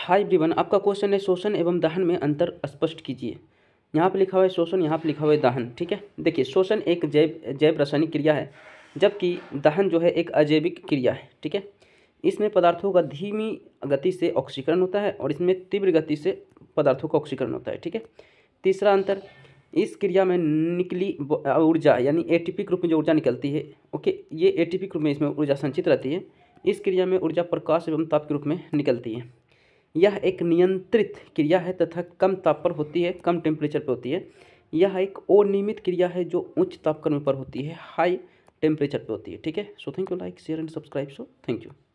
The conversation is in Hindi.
हाई ब्रिवन आपका क्वेश्चन है शोषण एवं दहन में अंतर स्पष्ट कीजिए यहाँ पर लिखा हुआ है शोषण यहाँ पर लिखा हुआ है दहन ठीक है देखिए शोषण एक जैव जैव रासायनिक क्रिया है जबकि दहन जो है एक अजैविक क्रिया है ठीक है इसमें पदार्थों का धीमी गति से ऑक्सीकरण होता है और इसमें तीव्र गति से पदार्थों का ऑक्सीकरण होता है ठीक है तीसरा अंतर इस क्रिया में निकली ऊर्जा यानी एटीपी के रूप में जो ऊर्जा निकलती है ओके ये एटीपी के रूप में इसमें ऊर्जा संचित रहती है इस क्रिया में ऊर्जा प्रकाश एवं ताप के रूप में निकलती है यह एक नियंत्रित क्रिया है तथा कम ताप पर होती है कम टेम्परेचर पर होती है यह एक अनियमित क्रिया है जो उच्च तापक्रम पर होती है हाई टेम्परेचर पर होती है ठीक है so thank you like share and subscribe so thank you